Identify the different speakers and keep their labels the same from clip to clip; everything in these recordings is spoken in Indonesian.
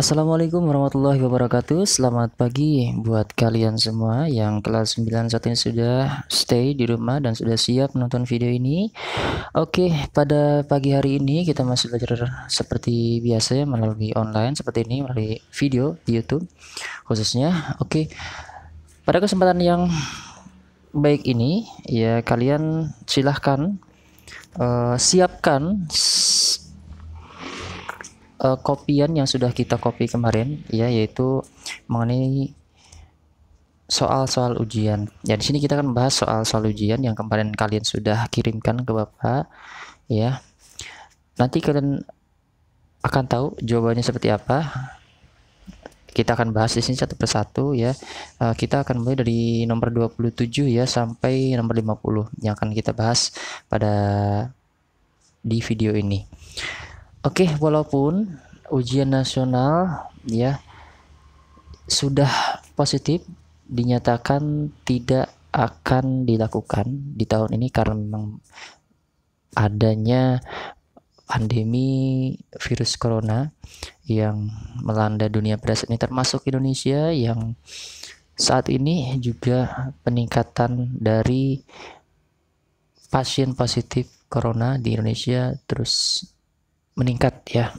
Speaker 1: Assalamualaikum warahmatullahi wabarakatuh Selamat pagi buat kalian semua yang kelas 9 saat ini sudah stay di rumah dan sudah siap menonton video ini Oke pada pagi hari ini kita masih belajar seperti biasa ya melalui online seperti ini melalui video di Youtube khususnya Oke pada kesempatan yang baik ini ya kalian silahkan uh, siapkan uh, kopian yang sudah kita copy kemarin ya yaitu mengenai soal-soal ujian. Ya di sini kita akan membahas soal-soal ujian yang kemarin kalian sudah kirimkan ke Bapak ya. Nanti kalian akan tahu jawabannya seperti apa. Kita akan bahas di sini satu persatu ya. Uh, kita akan mulai dari nomor 27 ya sampai nomor 50 yang akan kita bahas pada di video ini. Oke, okay, walaupun ujian nasional ya sudah positif dinyatakan tidak akan dilakukan di tahun ini karena memang adanya pandemi virus corona yang melanda dunia pada saat ini termasuk Indonesia yang saat ini juga peningkatan dari pasien positif corona di Indonesia terus meningkat ya.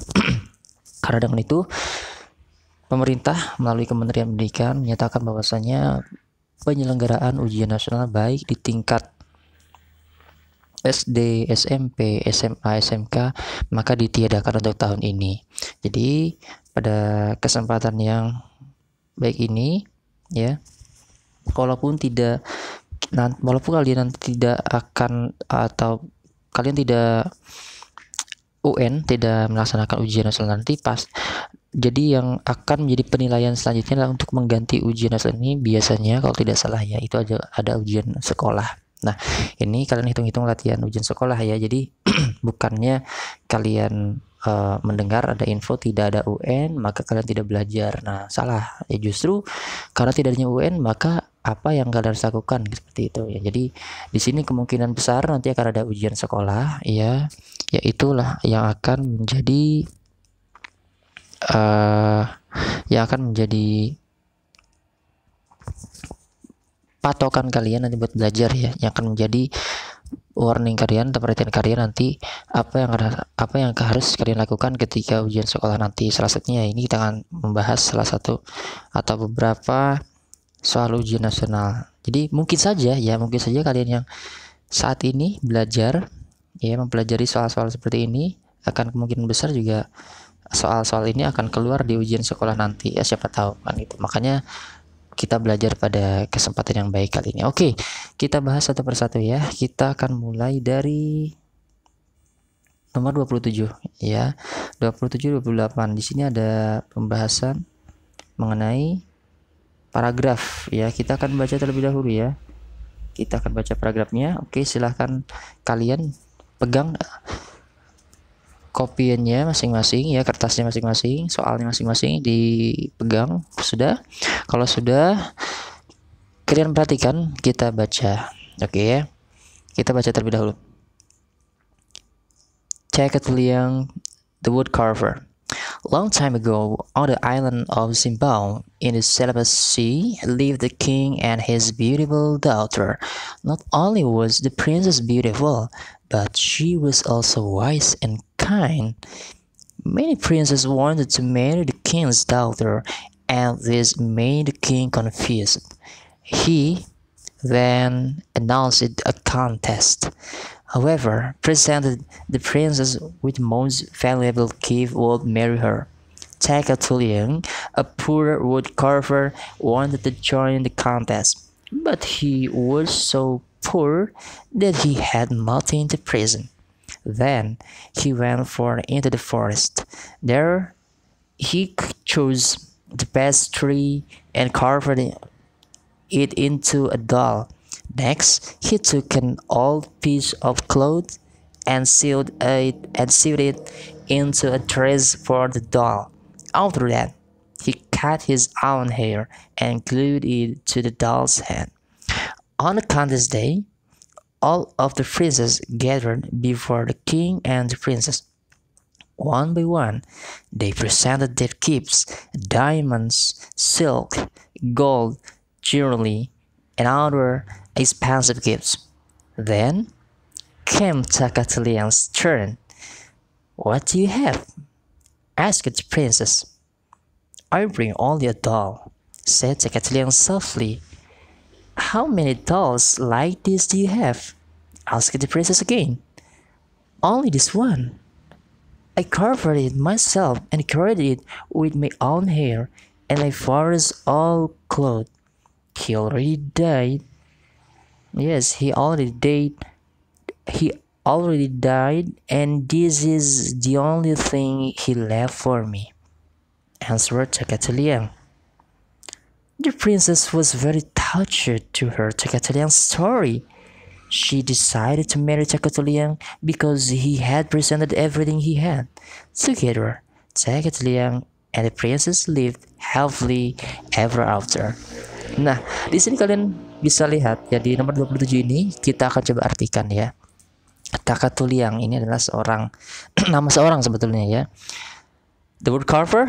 Speaker 1: Karena dengan itu pemerintah melalui Kementerian Pendidikan menyatakan bahwasanya penyelenggaraan ujian nasional baik di tingkat SD, SMP, SMA, SMK maka ditiadakan untuk tahun ini. Jadi pada kesempatan yang baik ini ya walaupun tidak walaupun kalian tidak akan atau kalian tidak UN tidak melaksanakan ujian nasional nanti pas jadi yang akan menjadi penilaian selanjutnya adalah untuk mengganti ujian nasional ini biasanya kalau tidak salah ya itu ada ada ujian sekolah Nah, ini kalian hitung-hitung latihan ujian sekolah ya. Jadi bukannya kalian uh, mendengar ada info tidak ada UN maka kalian tidak belajar nah salah ya justru karena tidak adanya UN maka apa yang kalian harus lakukan seperti itu ya jadi di sini kemungkinan besar nanti akan ada ujian sekolah ya yaitulah yang akan menjadi uh, yang akan menjadi patokan kalian nanti buat belajar ya yang akan menjadi warning kalian atau perhatian kalian nanti apa yang apa yang harus kalian lakukan ketika ujian sekolah nanti salah satunya ya, ini kita akan membahas salah satu atau beberapa soal ujian nasional jadi mungkin saja ya mungkin saja kalian yang saat ini belajar ya mempelajari soal-soal seperti ini akan kemungkinan besar juga soal-soal ini akan keluar di ujian sekolah nanti ya siapa tahu kan itu. makanya kita belajar pada kesempatan yang baik kali ini. Oke, kita bahas satu persatu ya. Kita akan mulai dari nomor 27 ya. 27 28. Di sini ada pembahasan mengenai paragraf ya. Kita akan baca terlebih dahulu ya. Kita akan baca paragrafnya. Oke, silahkan kalian pegang kopiannya masing-masing ya kertasnya masing-masing soalnya masing-masing dipegang sudah kalau sudah kalian perhatikan kita baca oke okay, ya kita baca terlebih dahulu Jacket Liang the wood carver. Long time ago, on the island of Zimbabwe, in the Celebes Sea, lived the king and his beautiful daughter. Not only was the princess beautiful, but she was also wise and kind. Many princes wanted to marry the king's daughter, and this made the king confused. He then announced a contest. However, presented the princess with most valuable gift would marry her. Taka a poor woodcarver, wanted to join the contest, but he was so poor that he had nothing the prison. Then he went for into the forest. There he chose the best tree and carved it into a doll. Next, he took an old piece of cloth and sealed it and sealed it into a dress for the doll. After that, he cut his own hair and glued it to the doll's head. On Candace Day, all of the princes gathered before the king and the princess. One by one, they presented their gifts diamonds, silk, gold, jewelry, and other expensive gifts. Then came Takatilian's turn. What do you have? asked the princess. I bring only a doll, said Takatilian softly. How many dolls like this do you have? asked the princess again. Only this one. I covered it myself and carried it with my own hair and my father's old clothes. He already died. Yes, he already died. He already died, and this is the only thing he left for me, answered Chakatalian. The princess was very touched to her Chakatolian's story. She decided to marry Takatalian because he had presented everything he had. Together, Takatalian and the princess lived happily ever after. Nah, di sini kalian bisa lihat ya di nomor 27 ini kita akan coba artikan ya. Takatuliang ini adalah seorang nama seorang sebetulnya ya. The wood carver,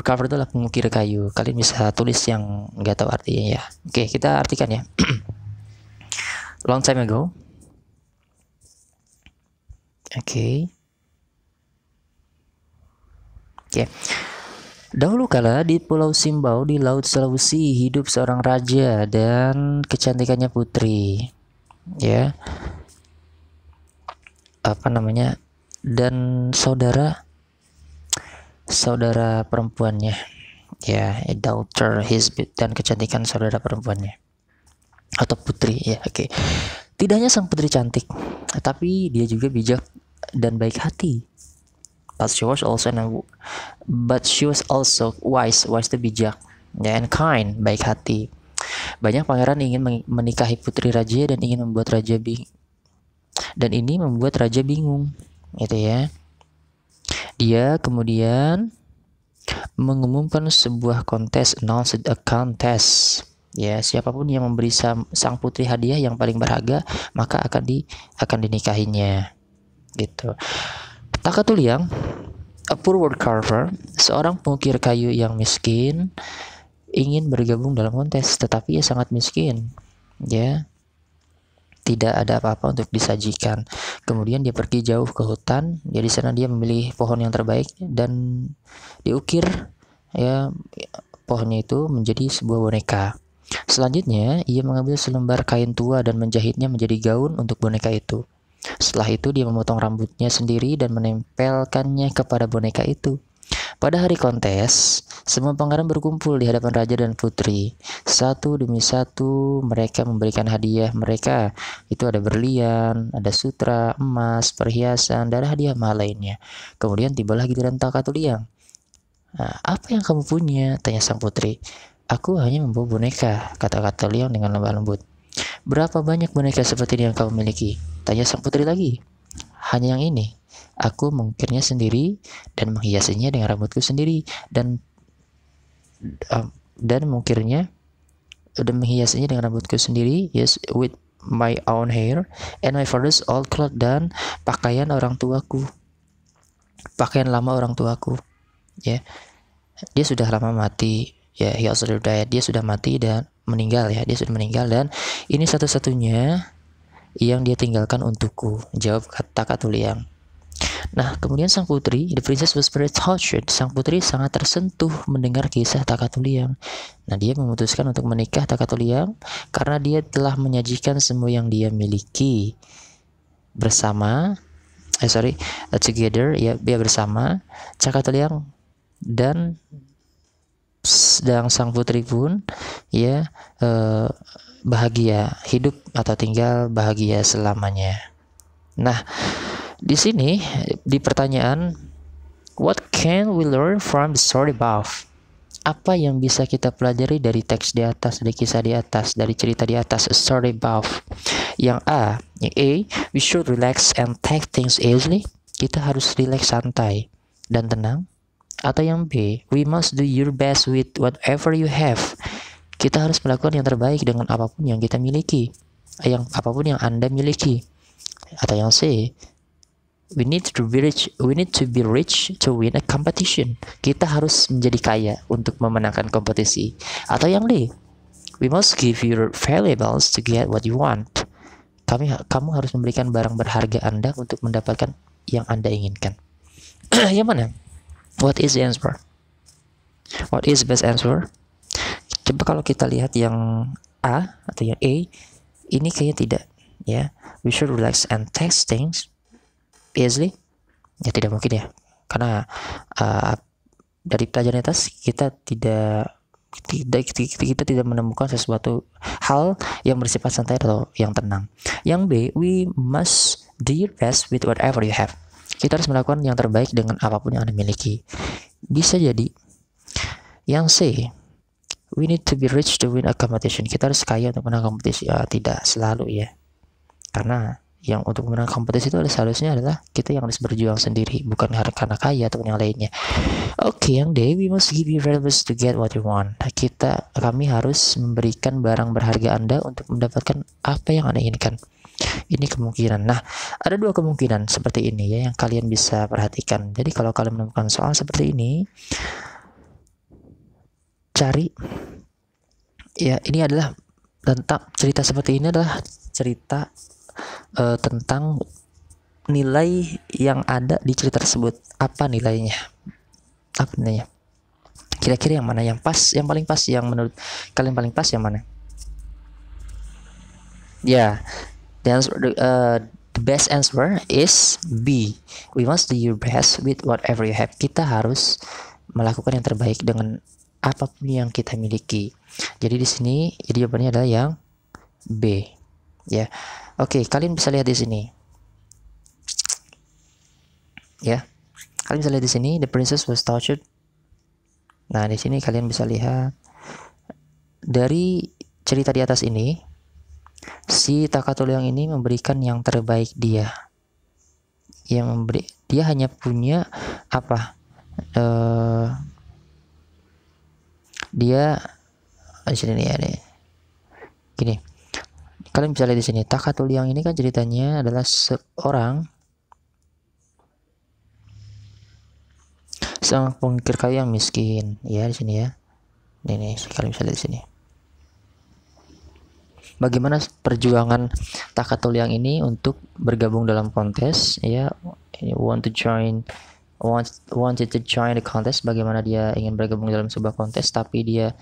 Speaker 1: carver itu adalah pengukir kayu. Kalian bisa tulis yang nggak tahu artinya ya. Oke, kita artikan ya. Long time ago. Oke. Okay. Oke. Okay. Dahulu kala di Pulau Simbau di Laut Sulawesi hidup seorang raja dan kecantikannya putri. Ya. Apa namanya? Dan saudara saudara perempuannya ya yeah, daughter his dan kecantikan saudara perempuannya atau putri ya yeah, oke okay. tidak hanya sang putri cantik tapi dia juga bijak dan baik hati but she was also an, but she was also wise wise to bijak yeah, and kind baik hati banyak pangeran ingin menikahi putri raja dan ingin membuat raja bing dan ini membuat raja bingung gitu ya dia kemudian mengumumkan sebuah kontes announced a contest ya siapapun yang memberi sang, putri hadiah yang paling berharga maka akan di akan dinikahinya gitu Takatuliang a poor carver seorang pengukir kayu yang miskin ingin bergabung dalam kontes tetapi ia sangat miskin ya tidak ada apa-apa untuk disajikan. Kemudian dia pergi jauh ke hutan, ya sana dia memilih pohon yang terbaik dan diukir ya pohonnya itu menjadi sebuah boneka. Selanjutnya, ia mengambil selembar kain tua dan menjahitnya menjadi gaun untuk boneka itu. Setelah itu, dia memotong rambutnya sendiri dan menempelkannya kepada boneka itu. Pada hari kontes, semua pangeran berkumpul di hadapan raja dan putri. Satu demi satu mereka memberikan hadiah mereka. Itu ada berlian, ada sutra, emas, perhiasan, dan hadiah mahal lainnya. Kemudian tibalah giliran Takatuliang. Nah, apa yang kamu punya? Tanya sang putri. Aku hanya membawa boneka, kata Katuliang dengan lembah lembut. Berapa banyak boneka seperti ini yang kamu miliki? Tanya sang putri lagi. Hanya yang ini, Aku mengukirnya sendiri dan menghiasinya dengan rambutku sendiri dan um, dan mengukirnya dan menghiasinya dengan rambutku sendiri yes with my own hair and my father's old clothes dan pakaian orang tuaku pakaian lama orang tuaku ya yeah. dia sudah lama mati ya yeah, he also died dia sudah mati dan meninggal ya dia sudah meninggal dan ini satu-satunya yang dia tinggalkan untukku jawab kata Katuliang Nah, kemudian sang putri, the princess was very touched. Sang putri sangat tersentuh mendengar kisah Takatuliang. Nah, dia memutuskan untuk menikah Takatuliang karena dia telah menyajikan semua yang dia miliki bersama eh sorry uh, together ya dia bersama Takatuliang dan dan sang putri pun ya eh, bahagia hidup atau tinggal bahagia selamanya. Nah, di sini di pertanyaan what can we learn from the story above? Apa yang bisa kita pelajari dari teks di atas, dari kisah di atas, dari cerita di atas, a story above? Yang A, yang A, we should relax and take things easily. Kita harus relax santai dan tenang. Atau yang B, we must do your best with whatever you have. Kita harus melakukan yang terbaik dengan apapun yang kita miliki, yang apapun yang Anda miliki. Atau yang C, we need to be rich we need to be rich to win a competition kita harus menjadi kaya untuk memenangkan kompetisi atau yang lain we must give your valuables to get what you want kami kamu harus memberikan barang berharga anda untuk mendapatkan yang anda inginkan yang mana what is the answer what is the best answer coba kalau kita lihat yang A atau yang A ini kayaknya tidak ya yeah. we should relax and text things easily? Ya tidak mungkin ya. Karena uh, dari pelajaran atas kita tidak tidak kita tidak menemukan sesuatu hal yang bersifat santai atau yang tenang. Yang B, we must do your best with whatever you have. Kita harus melakukan yang terbaik dengan apapun yang Anda miliki. Bisa jadi yang C, we need to be rich to win a competition. Kita harus kaya untuk menang kompetisi. Ya, tidak selalu ya. Karena yang untuk menang kompetisi itu adalah seharusnya adalah kita yang harus berjuang sendiri bukan karena kaya atau yang lainnya oke okay, yang day we must give you valuables to get what you want kita kami harus memberikan barang berharga anda untuk mendapatkan apa yang anda inginkan ini kemungkinan nah ada dua kemungkinan seperti ini ya yang kalian bisa perhatikan jadi kalau kalian menemukan soal seperti ini cari ya ini adalah tentang cerita seperti ini adalah cerita uh, tentang nilai yang ada di cerita tersebut. Apa nilainya? Apa nilainya? Kira-kira yang mana yang pas, yang paling pas, yang menurut kalian paling pas yang mana? Ya, yeah. the uh, the best answer is B. We must do your best with whatever you have. Kita harus melakukan yang terbaik dengan apapun yang kita miliki. Jadi di sini jadi jawabannya adalah yang B. Ya. Yeah Oke, kalian bisa lihat di sini. Ya. Kalian bisa lihat di sini the princess was tortured. Nah, di sini kalian bisa lihat dari cerita di atas ini si Takato yang ini memberikan yang terbaik dia. Yang memberi dia hanya punya apa? Uh, dia di sini ya nih. Gini kalian bisa lihat di sini takatul yang ini kan ceritanya adalah seorang seorang pengikir kayu yang miskin ya di sini ya ini, ini kalian bisa lihat di sini bagaimana perjuangan takatul yang ini untuk bergabung dalam kontes ya ini want to join want wanted to join the contest bagaimana dia ingin bergabung dalam sebuah kontes tapi dia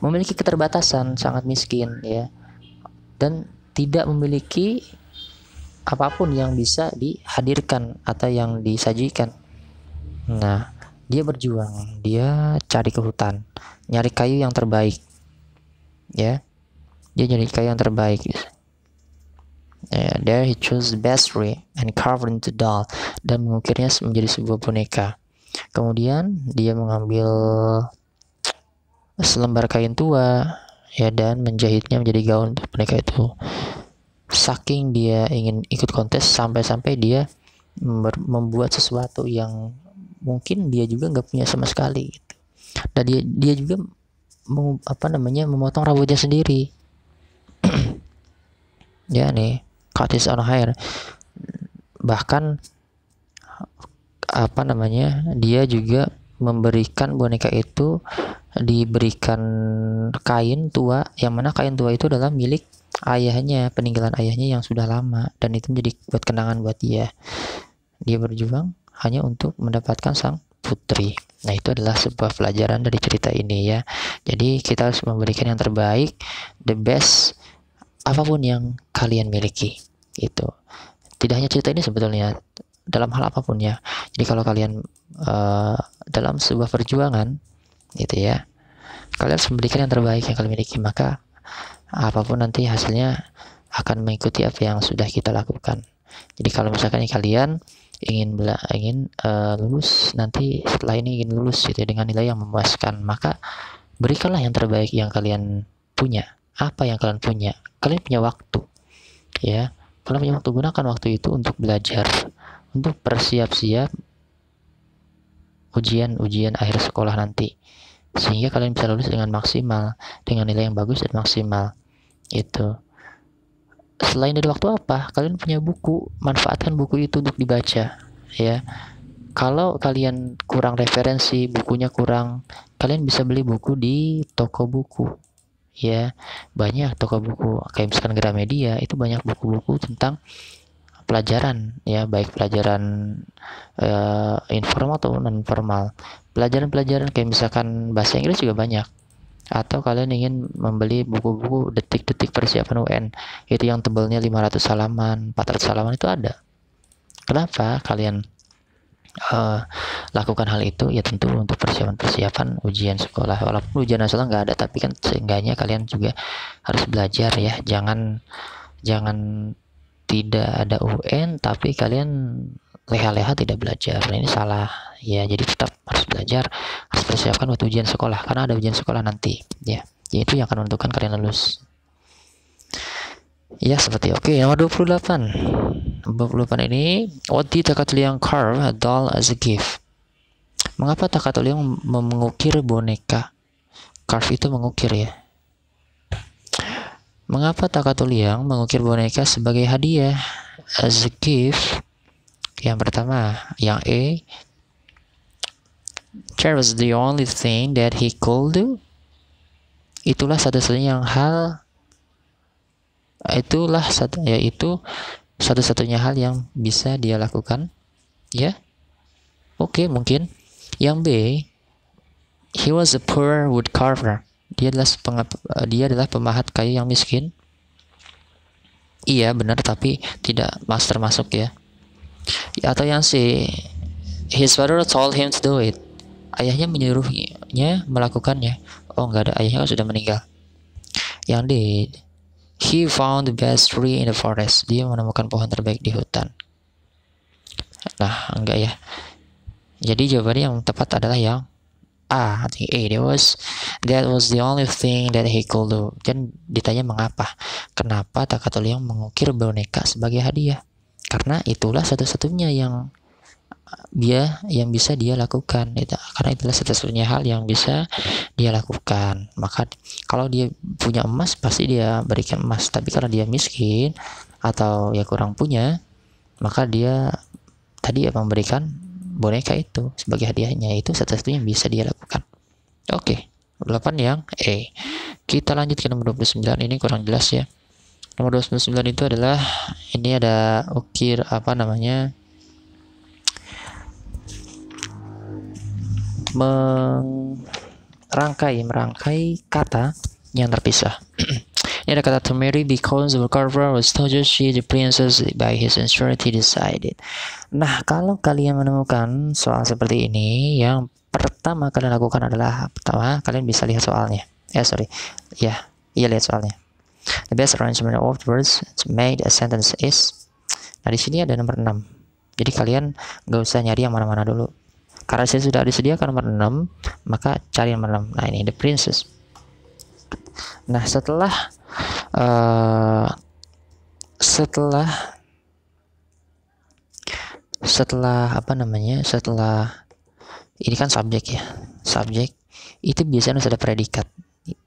Speaker 1: memiliki keterbatasan sangat miskin ya dan tidak memiliki apapun yang bisa dihadirkan atau yang disajikan. Nah, dia berjuang, dia cari ke hutan, nyari kayu yang terbaik. Ya. Dia nyari kayu yang terbaik. Yeah, there he chose the best tree and carved into doll dan mengukirnya menjadi sebuah boneka. Kemudian dia mengambil selembar kain tua, ya dan menjahitnya menjadi gaun mereka itu saking dia ingin ikut kontes sampai-sampai dia membuat sesuatu yang mungkin dia juga nggak punya sama sekali gitu. dan dia dia juga meng, apa namanya memotong rambutnya sendiri ya nih cutties on hair bahkan apa namanya dia juga memberikan boneka itu diberikan kain tua yang mana kain tua itu adalah milik ayahnya peninggalan ayahnya yang sudah lama dan itu menjadi buat kenangan buat dia dia berjuang hanya untuk mendapatkan sang putri nah itu adalah sebuah pelajaran dari cerita ini ya jadi kita harus memberikan yang terbaik the best apapun yang kalian miliki itu tidak hanya cerita ini sebetulnya dalam hal apapun ya jadi kalau kalian uh, dalam sebuah perjuangan gitu ya kalian harus memberikan yang terbaik yang kalian miliki maka apapun nanti hasilnya akan mengikuti apa yang sudah kita lakukan jadi kalau misalkan kalian ingin bela ingin uh, lulus nanti setelah ini ingin lulus gitu dengan nilai yang memuaskan maka berikanlah yang terbaik yang kalian punya apa yang kalian punya kalian punya waktu ya kalian punya waktu gunakan waktu itu untuk belajar untuk bersiap-siap ujian-ujian akhir sekolah nanti sehingga kalian bisa lulus dengan maksimal dengan nilai yang bagus dan maksimal itu selain dari waktu apa kalian punya buku manfaatkan buku itu untuk dibaca ya kalau kalian kurang referensi bukunya kurang kalian bisa beli buku di toko buku ya banyak toko buku kayak misalkan Gramedia itu banyak buku-buku tentang pelajaran ya baik pelajaran eh, informal atau non formal pelajaran-pelajaran kayak misalkan bahasa Inggris juga banyak atau kalian ingin membeli buku-buku detik-detik persiapan UN itu yang tebelnya 500 halaman 400 halaman itu ada kenapa kalian uh, lakukan hal itu ya tentu untuk persiapan-persiapan ujian sekolah walaupun ujian nasional nggak ada tapi kan seenggaknya kalian juga harus belajar ya jangan jangan tidak ada UN tapi kalian leha-leha tidak belajar nah, ini salah ya jadi tetap harus belajar harus persiapkan waktu ujian sekolah karena ada ujian sekolah nanti ya itu yang akan menentukan kalian lulus ya seperti oke okay, nomor 28 28 ini what did Takatuliang carve a doll as a gift mengapa Takatuliang mengukir boneka carve itu mengukir ya Mengapa Takatuliang mengukir boneka sebagai hadiah? As a gift. Yang pertama, yang E. Chair was the only thing that he could do. Itulah satu-satunya yang hal itulah satu yaitu satu-satunya hal yang bisa dia lakukan ya yeah? oke okay, mungkin yang B he was a poor wood carver. Dia adalah pengap, eh, dia adalah pemahat kayu yang miskin. Iya, benar tapi tidak master masuk ya. Atau yang si his father told him to do it. Ayahnya menyuruhnya melakukannya. Oh, enggak ada ayahnya kan sudah meninggal. Yang di He found the best tree in the forest. Dia menemukan pohon terbaik di hutan. Nah, enggak ya. Jadi jawabannya yang tepat adalah yang Ah, A I think A that was that was the only thing that he could do dan ditanya mengapa kenapa Takatul yang mengukir boneka sebagai hadiah karena itulah satu-satunya yang uh, dia yang bisa dia lakukan itu karena itulah satu-satunya hal yang bisa dia lakukan maka kalau dia punya emas pasti dia berikan emas tapi karena dia miskin atau ya kurang punya maka dia tadi ya memberikan boneka itu sebagai hadiahnya itu satu-satunya yang bisa dia lakukan. Oke, okay. 8 yang E. Kita lanjut ke nomor 29 ini kurang jelas ya. Nomor 29 itu adalah ini ada ukir apa namanya? merangkai merangkai kata yang terpisah. Ada kata to the cause the Carver was told tortured she the princess by his he decided. Nah, kalau kalian menemukan soal seperti ini, yang pertama kalian lakukan adalah pertama kalian bisa lihat soalnya. Eh, sorry. Ya, iya lihat soalnya. The best arrangement of words to make a sentence is. Nah, di sini ada nomor 6. Jadi kalian gak usah nyari yang mana-mana dulu. Karena saya sudah disediakan nomor 6, maka cari nomor 6. Nah, ini the princess. Nah, setelah Eh, setelah setelah apa namanya setelah ini kan subjek ya subjek itu biasanya sudah predikat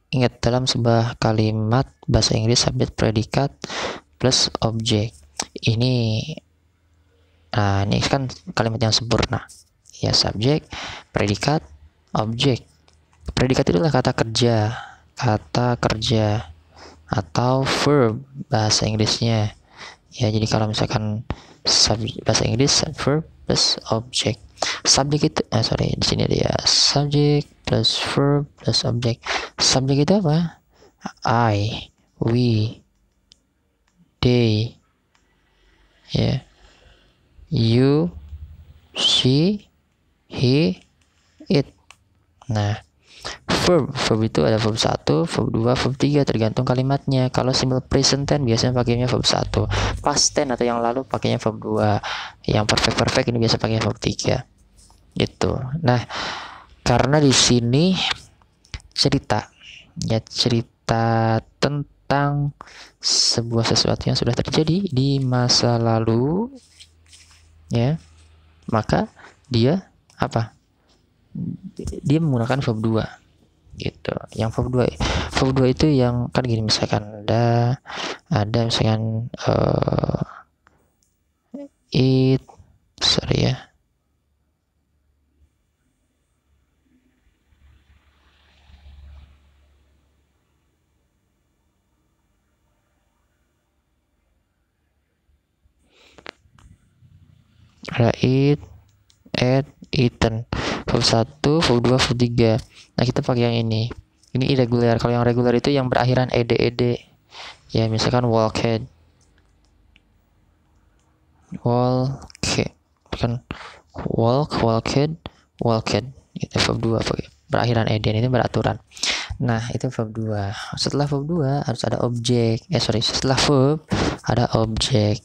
Speaker 1: ingat dalam sebuah kalimat bahasa Inggris subjek predikat plus objek ini nah ini kan kalimat yang sempurna ya subjek predikat objek predikat itulah kata kerja kata kerja atau verb bahasa Inggrisnya ya jadi kalau misalkan sub, bahasa Inggris verb plus object subjek itu eh, sorry di sini dia ya subject plus verb plus object subjek itu apa I we they ya yeah. you she he it nah verb. Verb itu ada verb 1, verb 2, verb 3 tergantung kalimatnya. Kalau simple present tense biasanya pakainya verb 1. Past tense atau yang lalu pakainya verb 2. Yang perfect perfect ini biasa pakai verb 3. Gitu. Nah, karena di sini cerita ya cerita tentang sebuah sesuatu yang sudah terjadi di masa lalu ya maka dia apa dia menggunakan verb 2 gitu yang verb 2 verb 2 itu yang kan gini misalkan ada ada misalkan uh, it sorry ya ada it add eaten fab 1, fab 2, fab 3. Nah, kita pakai yang ini. Ini irregular. Kalau yang regular itu yang berakhiran ed ed. Ya, misalkan walkhead. Walkhead. Kan walk, walkhead, walkhead. Itu fab 2 pakai berakhiran ed ini beraturan. Nah, itu verb 2. Setelah verb 2 harus ada objek. Eh sorry, setelah verb ada objek.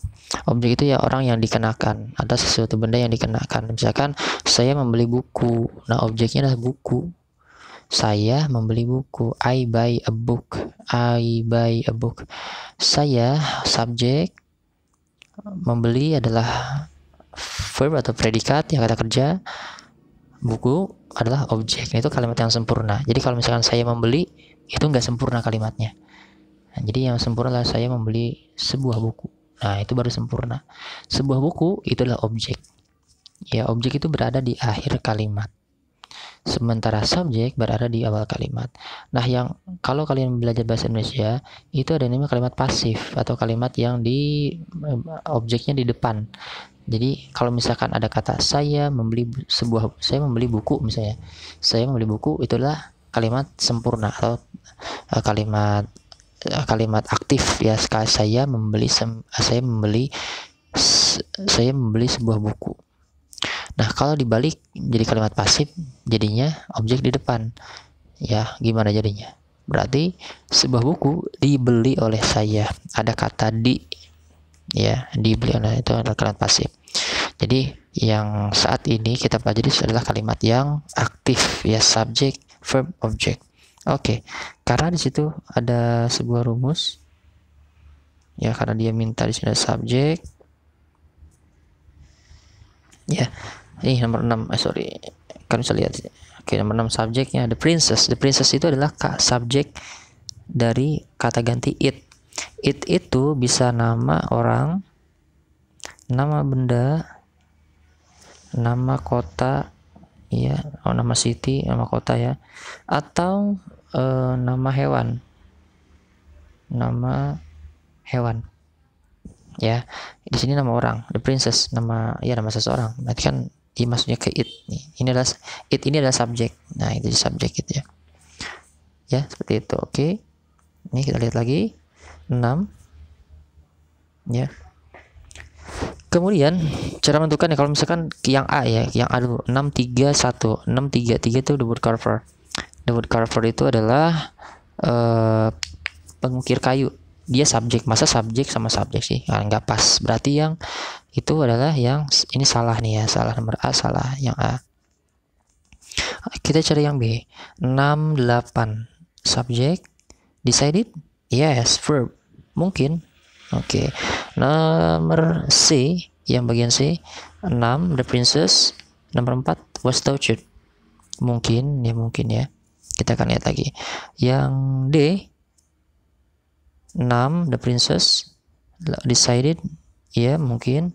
Speaker 1: Objek itu ya orang yang dikenakan. Ada sesuatu benda yang dikenakan. Misalkan saya membeli buku. Nah, objeknya adalah buku. Saya membeli buku. I buy a book. I buy a book. Saya subjek membeli adalah verb atau predikat yang kata kerja buku adalah objek itu kalimat yang sempurna. Jadi kalau misalkan saya membeli itu nggak sempurna kalimatnya. Nah, jadi yang sempurna adalah saya membeli sebuah buku. Nah itu baru sempurna. Sebuah buku itu adalah objek. Ya objek itu berada di akhir kalimat. Sementara subjek berada di awal kalimat. Nah yang kalau kalian belajar bahasa Indonesia itu ada namanya kalimat pasif atau kalimat yang di eh, objeknya di depan. Jadi kalau misalkan ada kata saya membeli sebuah saya membeli buku misalnya. Saya membeli buku itulah kalimat sempurna atau eh, kalimat eh, kalimat aktif ya saya membeli sem, saya membeli saya membeli sebuah buku. Nah, kalau dibalik jadi kalimat pasif jadinya objek di depan. Ya, gimana jadinya? Berarti sebuah buku dibeli oleh saya. Ada kata di ya dibeli oleh itu adalah kalimat pasif jadi yang saat ini kita pelajari adalah kalimat yang aktif ya subjek, verb, object. Oke, okay. karena di situ ada sebuah rumus ya karena dia minta di sini ada subjek. Ya, ini nomor 6, eh, sorry. Kalian bisa lihat. Oke, nomor 6 subjeknya the princess. The princess itu adalah subjek dari kata ganti it. It itu bisa nama orang, nama benda, nama kota ya oh, nama city nama kota ya atau eh, nama hewan nama hewan ya di sini nama orang the princess nama ya nama seseorang berarti kan ini iya, maksudnya ke it nih ini adalah it ini adalah subjek nah itu subjek itu ya ya seperti itu oke ini kita lihat lagi 6 ya Kemudian cara menentukan ya kalau misalkan yang A ya, yang A dulu 631, 633 itu double carver. Debut carver itu adalah uh, pengukir kayu. Dia subjek, masa subjek sama subjek sih? Nah, nggak pas. Berarti yang itu adalah yang ini salah nih ya, salah nomor A salah yang A. Kita cari yang B. 68 subjek decided yes verb mungkin Oke. Okay. Nomor C, yang bagian C, 6 The Princess, nomor 4 Was Tortured. Mungkin, ya mungkin ya. Kita akan lihat lagi. Yang D 6 The Princess decided ya yeah, mungkin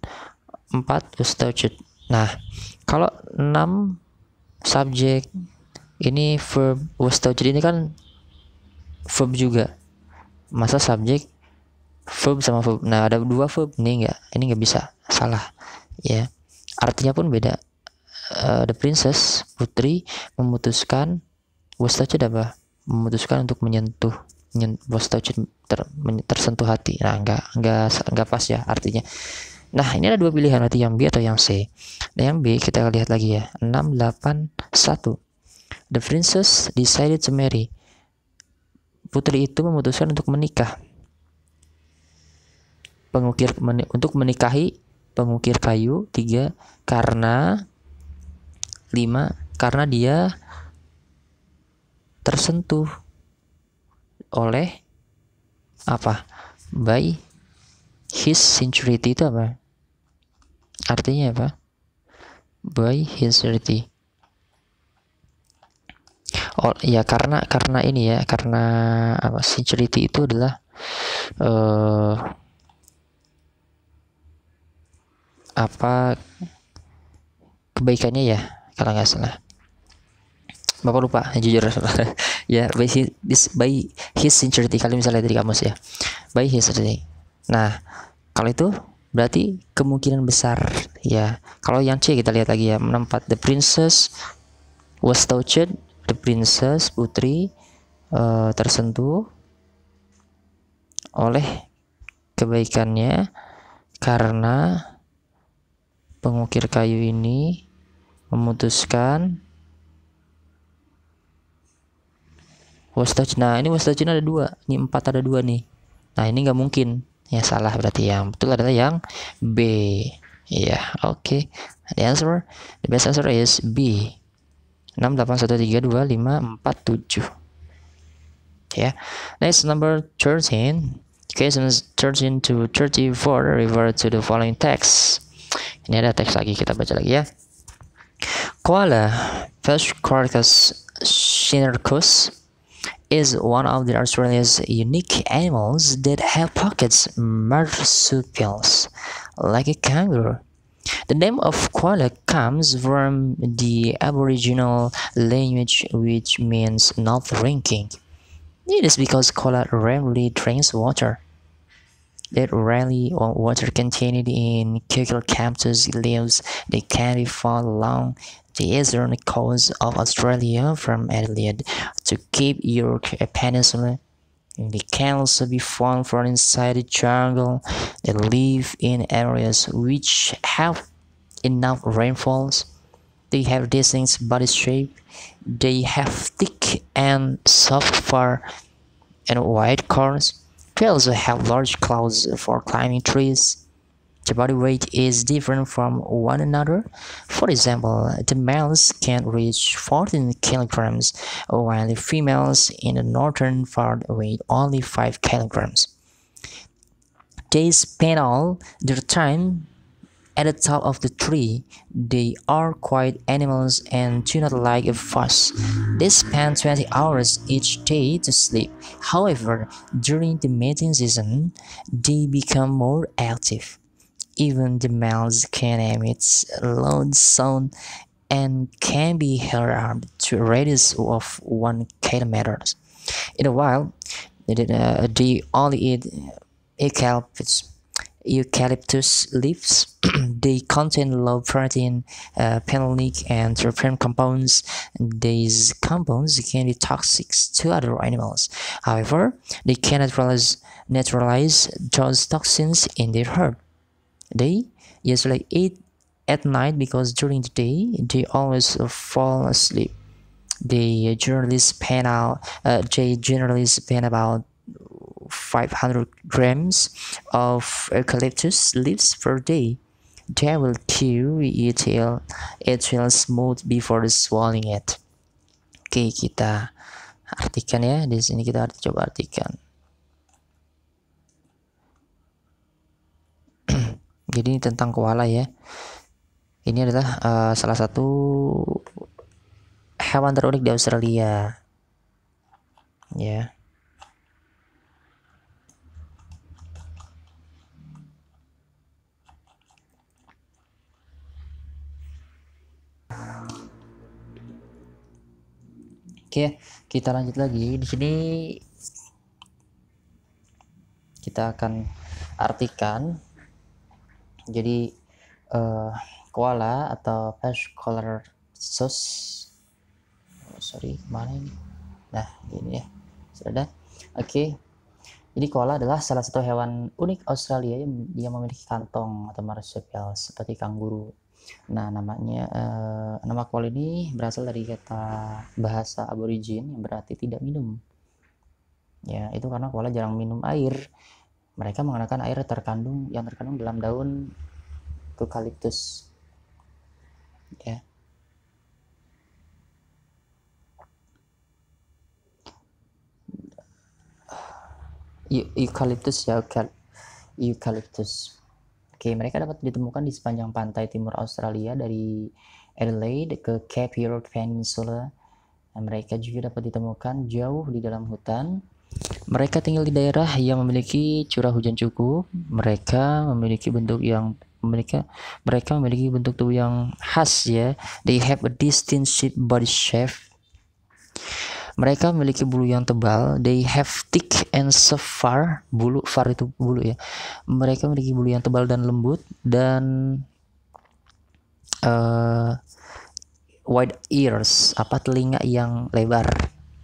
Speaker 1: 4 Was Tortured. Nah, kalau 6 subjek ini verb was tortured ini kan verb juga. Masa subjek verb sama verb. Nah, ada dua verb nih enggak. Ini nggak bisa. Salah. Ya. Artinya pun beda. Uh, the princess, putri memutuskan was touched apa? Memutuskan untuk menyentuh was touched ter, men, tersentuh hati. Nah, enggak enggak enggak pas ya artinya. Nah, ini ada dua pilihan nanti yang B atau yang C. Nah, yang B kita lihat lagi ya. 681. The princess decided to marry. Putri itu memutuskan untuk menikah pengukir meni untuk menikahi pengukir kayu tiga karena lima karena dia tersentuh oleh apa by his sincerity itu apa artinya apa by his sincerity oh ya karena karena ini ya karena apa sincerity itu adalah uh, apa kebaikannya ya kalau nggak salah Bapak lupa jujur ya by his, by his sincerity kalau misalnya dari kamus ya by his sincerity nah kalau itu berarti kemungkinan besar ya kalau yang C kita lihat lagi ya menempat the princess was touched the princess putri uh, tersentuh oleh kebaikannya karena pengukir kayu ini memutuskan nah ini wastajna ada dua ini empat ada dua nih nah ini nggak mungkin ya salah berarti yang betul adalah yang B ya yeah, oke okay. the answer the best answer is B 6 8 1 3 2 5 4 7 ya yeah next number 13 questions 13 to 34 refer to the following text Ini ada teks lagi kita baca lagi ya. Koala Peshcorcus cinercus is one of the Australia's unique animals that have pockets marsupials like a kangaroo. The name of koala comes from the Aboriginal language which means not drinking. It is because koala rarely drinks water that rarely or water contained in cucurbitaceous leaves they can be found along the eastern coast of Australia from Adelaide to Cape York Peninsula. They can also be found from inside the jungle. They live in areas which have enough rainfalls. They have distinct body shape. They have thick and soft fur and white coats they also have large claws for climbing trees. The body weight is different from one another. For example, the males can reach 14 kilograms, while the females in the northern part weigh only 5 kilograms. They spend all their time at the top of the tree, they are quiet animals and do not like a fuss. They spend 20 hours each day to sleep. However, during the mating season, they become more active. Even the males can emit loud sound and can be heard up to a radius of 1 km. In a while, they uh, only eat akelpits eucalyptus leaves. they contain low protein, uh, and terpene compounds. These compounds can be toxic to other animals. However, they can naturalize neutralize those toxins in their herd. They usually eat at night because during the day they always fall asleep. They generally spend out. Uh, they generally spend about 500 grams of eucalyptus leaves per day. They will kill it till it will smooth before swallowing it. Oke, okay, kita artikan ya. Di sini kita arti, coba artikan. Jadi ini tentang koala ya. Ini adalah uh, salah satu hewan terunik di Australia. Ya. Yeah. Oke, kita lanjut lagi. Di sini kita akan artikan. Jadi uh, koala atau pesh color sus oh, sorry mana ini nah ini ya sudah oke okay. jadi koala adalah salah satu hewan unik Australia yang, yang memiliki kantong atau marsupial seperti kanguru Nah, namanya uh, nama kol ini berasal dari kata bahasa aborigin yang berarti tidak minum. Ya, itu karena koala jarang minum air. Mereka menggunakan air terkandung yang terkandung dalam daun eukaliptus. Ya. eukaliptus ya eukaliptus Oke, mereka dapat ditemukan di sepanjang pantai timur Australia dari Adelaide ke Cape York Peninsula. Mereka juga dapat ditemukan jauh di dalam hutan. Mereka tinggal di daerah yang memiliki curah hujan cukup. Mereka memiliki bentuk yang mereka mereka memiliki bentuk tubuh yang khas ya. They have a distinctive body shape mereka memiliki bulu yang tebal. They have thick and soft fur. bulu fur itu bulu ya. Mereka memiliki bulu yang tebal dan lembut dan uh, wide ears apa telinga yang lebar.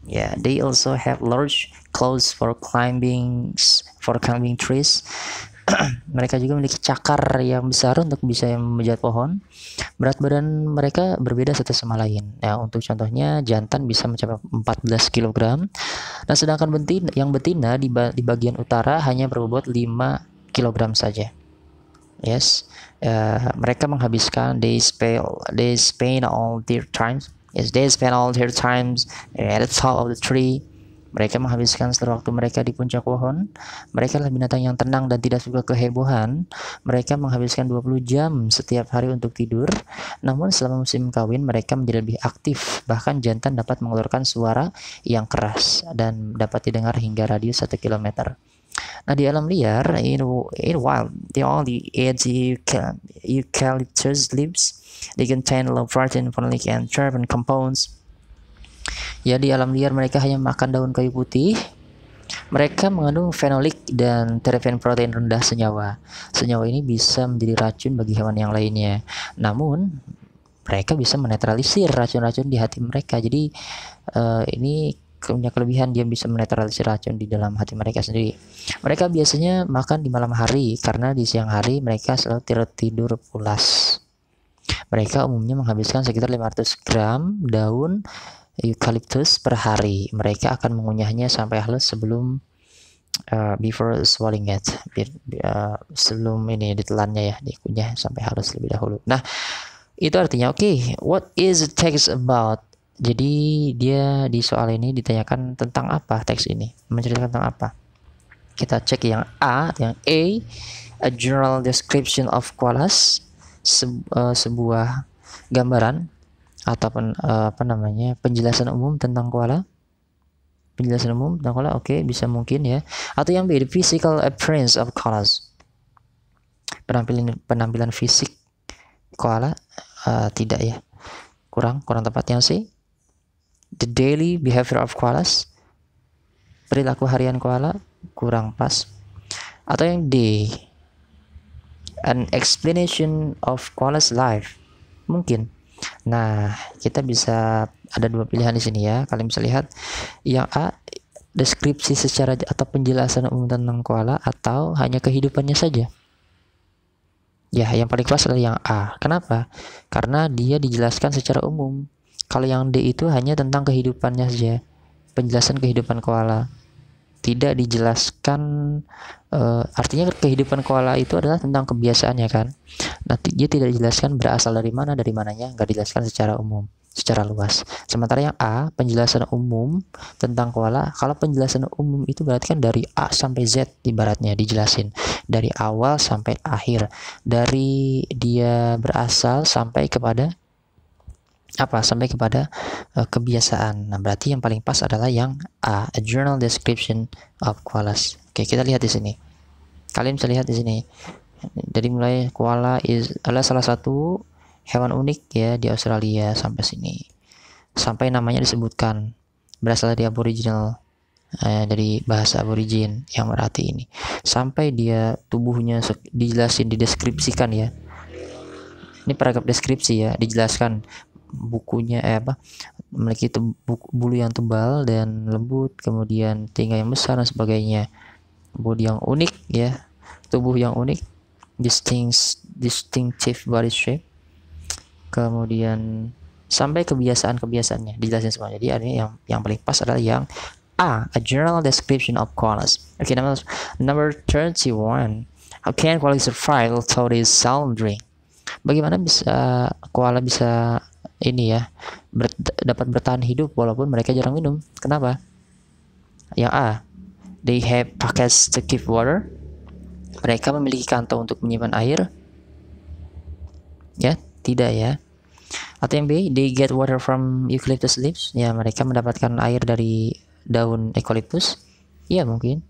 Speaker 1: Yeah, they also have large claws for climbing for climbing trees. mereka juga memiliki cakar yang besar untuk bisa memijat pohon. Berat badan mereka berbeda satu sama lain. Ya, untuk contohnya jantan bisa mencapai 14 kg. Nah, sedangkan betina, yang betina di, ba di bagian utara hanya berbobot 5 kg saja. Yes, uh, mereka menghabiskan they spend they spend all their times. Yes, they spend all their times at the top of the tree mereka menghabiskan seluruh waktu mereka di puncak pohon. Mereka adalah binatang yang tenang dan tidak suka kehebohan. Mereka menghabiskan 20 jam setiap hari untuk tidur. Namun selama musim kawin mereka menjadi lebih aktif. Bahkan jantan dapat mengeluarkan suara yang keras dan dapat didengar hingga radius 1 km. Nah di alam liar, in, in wild, the only edge eucalyptus leaves, they contain low protein, folic, and carbon compounds Ya, di alam liar mereka hanya makan daun kayu putih. Mereka mengandung fenolik dan terpen protein rendah senyawa. Senyawa ini bisa menjadi racun bagi hewan yang lainnya. Namun, mereka bisa menetralisir racun-racun di hati mereka. Jadi, uh, ini punya kelebihan dia bisa menetralisir racun di dalam hati mereka sendiri. Mereka biasanya makan di malam hari karena di siang hari mereka selalu tidur, tidur pulas. Mereka umumnya menghabiskan sekitar 500 gram daun Eucalyptus per hari. Mereka akan mengunyahnya sampai halus sebelum uh, before swallowing it. Uh, sebelum ini ditelannya ya, dikunyah sampai halus lebih dahulu. Nah, itu artinya oke, okay, what is the text about? Jadi dia di soal ini ditanyakan tentang apa teks ini, menceritakan tentang apa. Kita cek yang A, yang A, a general description of koalas, se, uh, sebuah gambaran ataupun uh, apa namanya penjelasan umum tentang koala penjelasan umum tentang koala oke okay, bisa mungkin ya atau yang B the physical appearance of koalas penampilan penampilan fisik koala uh, tidak ya kurang kurang tepatnya sih the daily behavior of koalas perilaku harian koala kurang pas atau yang D an explanation of koala's life mungkin Nah, kita bisa ada dua pilihan di sini ya. Kalian bisa lihat yang A deskripsi secara atau penjelasan umum tentang koala atau hanya kehidupannya saja. Ya, yang paling pas adalah yang A. Kenapa? Karena dia dijelaskan secara umum. Kalau yang D itu hanya tentang kehidupannya saja, penjelasan kehidupan koala tidak dijelaskan uh, artinya kehidupan koala itu adalah tentang kebiasaannya kan nanti dia tidak dijelaskan berasal dari mana dari mananya nggak dijelaskan secara umum secara luas sementara yang A penjelasan umum tentang koala kalau penjelasan umum itu berarti kan dari A sampai Z ibaratnya dijelasin dari awal sampai akhir dari dia berasal sampai kepada apa sampai kepada uh, kebiasaan. Nah, berarti yang paling pas adalah yang A, eh, a journal description of koalas. Oke, kita lihat di sini. Kalian bisa lihat di sini. dari mulai koala is adalah salah satu hewan unik ya di Australia sampai sini. Sampai namanya disebutkan berasal dari aboriginal eh, dari bahasa aborigin yang berarti ini. Sampai dia tubuhnya dijelasin dideskripsikan ya ini paragraf deskripsi ya dijelaskan bukunya eh apa memiliki bulu yang tebal dan lembut kemudian tinggal yang besar dan sebagainya body yang unik ya tubuh yang unik distinct distinctive body shape kemudian sampai kebiasaan-kebiasaannya dijelasin semua jadi ada yang yang paling pas adalah yang A a general description of koalas okay number number one how can koalas survive without its sound drink bagaimana bisa koala bisa ini ya ber, dapat bertahan hidup walaupun mereka jarang minum. Kenapa? Yang A, they have pockets to keep water. Mereka memiliki kantong untuk menyimpan air. Ya, tidak ya. Atau yang B, they get water from eucalyptus leaves. Ya, mereka mendapatkan air dari daun eucalyptus. Iya mungkin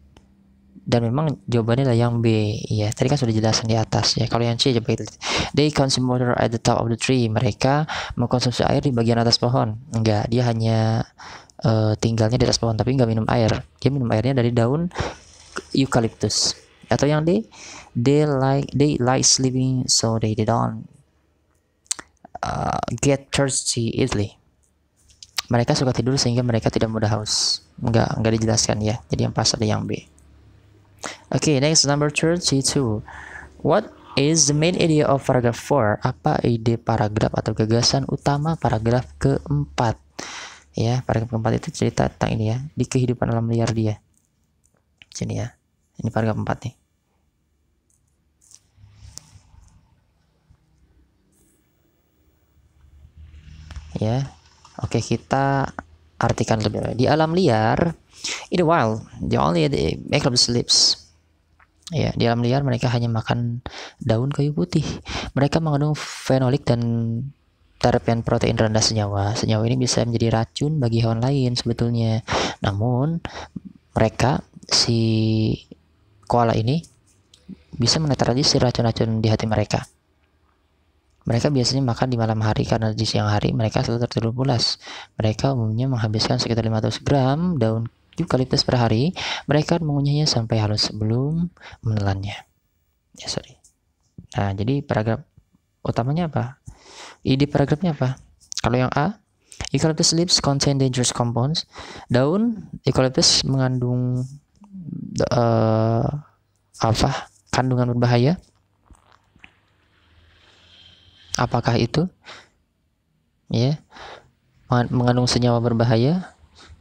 Speaker 1: dan memang jawabannya adalah yang B ya tadi kan sudah jelasan di atas ya kalau yang C coba itu they consume water at the top of the tree mereka mengkonsumsi air di bagian atas pohon enggak dia hanya uh, tinggalnya di atas pohon tapi enggak minum air dia minum airnya dari daun eucalyptus atau yang D they like they like sleeping so they don't uh, get thirsty easily mereka suka tidur sehingga mereka tidak mudah haus enggak enggak dijelaskan ya jadi yang pas ada yang B Okay, next number 32. What is the main idea of paragraph 4? Apa ide paragraf atau gagasan utama paragraf keempat? Ya, paragraf keempat itu cerita tentang ini ya, di kehidupan alam liar dia. Sini ya. Ini paragraf keempat nih. Ya. Oke, kita artikan lebih. Di alam liar, In the wild, they only up eclipse sleeps. Ya, di alam liar mereka hanya makan daun kayu putih. Mereka mengandung fenolik dan terpen protein rendah senyawa. Senyawa ini bisa menjadi racun bagi hewan lain sebetulnya. Namun mereka si koala ini bisa menetralisir racun-racun di hati mereka. Mereka biasanya makan di malam hari karena di siang hari mereka selalu tertidur pulas. Mereka umumnya menghabiskan sekitar 500 gram daun kalitas per hari, mereka mengunyahnya sampai halus sebelum menelannya. Ya, sorry. Nah, jadi paragraf utamanya apa? Ide paragrafnya apa? Kalau yang A, eucalyptus leaves contain dangerous compounds. Daun eucalyptus mengandung uh, apa? Kandungan berbahaya. Apakah itu? Ya. Yeah mengandung senyawa berbahaya?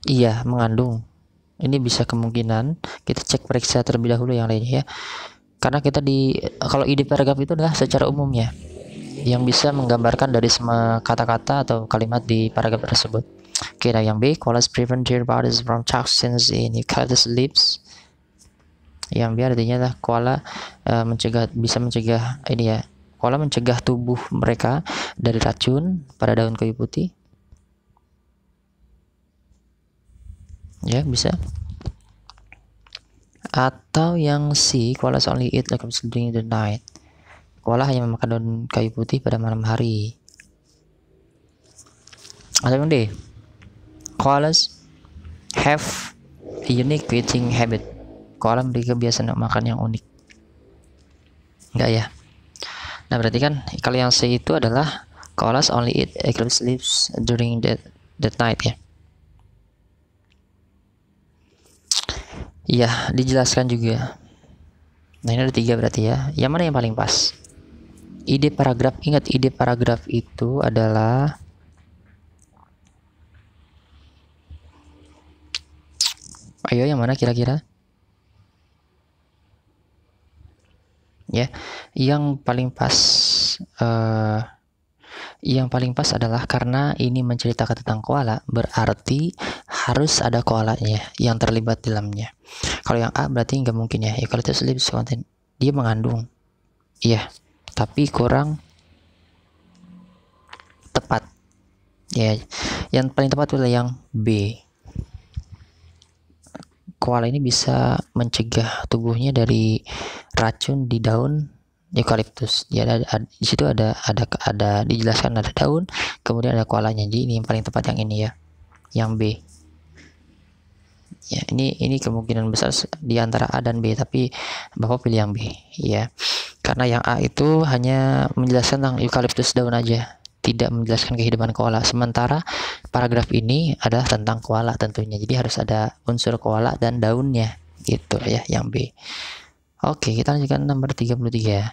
Speaker 1: Iya, mengandung ini bisa kemungkinan kita cek periksa terlebih dahulu yang lainnya ya karena kita di kalau ide paragraf itu adalah secara umum ya yang bisa menggambarkan dari semua kata-kata atau kalimat di paragraf tersebut Kira nah yang B koalas prevent your bodies from toxins in eucalyptus leaves yang B artinya adalah koala uh, mencegah bisa mencegah ini ya koala mencegah tubuh mereka dari racun pada daun kayu putih ya bisa atau yang C koala only eat legumes during the night koala hanya memakan daun kayu putih pada malam hari atau yang D koalas have a unique eating habit koala memiliki kebiasaan makan yang unik enggak ya nah berarti kan kalau yang C itu adalah koalas only eat like sleeps during the, the night ya Iya, dijelaskan juga. Nah, ini ada tiga berarti ya. Yang mana yang paling pas? Ide paragraf, ingat ide paragraf itu adalah Ayo yang mana kira-kira? Ya, yang paling pas uh, yang paling pas adalah karena ini menceritakan tentang koala, berarti harus ada koalanya yang terlibat dalamnya. Kalau yang A berarti nggak mungkin ya. Eucalyptus leaves contain dia mengandung. Iya, tapi kurang tepat. Ya, yang paling tepat adalah yang B. Koala ini bisa mencegah tubuhnya dari racun di daun eukaliptus. Ya, ada, ada di situ ada ada ada dijelaskan ada daun, kemudian ada koalanya. Jadi ini yang paling tepat yang ini ya, yang B ya ini ini kemungkinan besar di antara A dan B tapi bapak pilih yang B ya karena yang A itu hanya menjelaskan tentang eukaliptus daun aja tidak menjelaskan kehidupan koala sementara paragraf ini adalah tentang koala tentunya jadi harus ada unsur koala dan daunnya gitu ya yang B oke kita lanjutkan nomor 33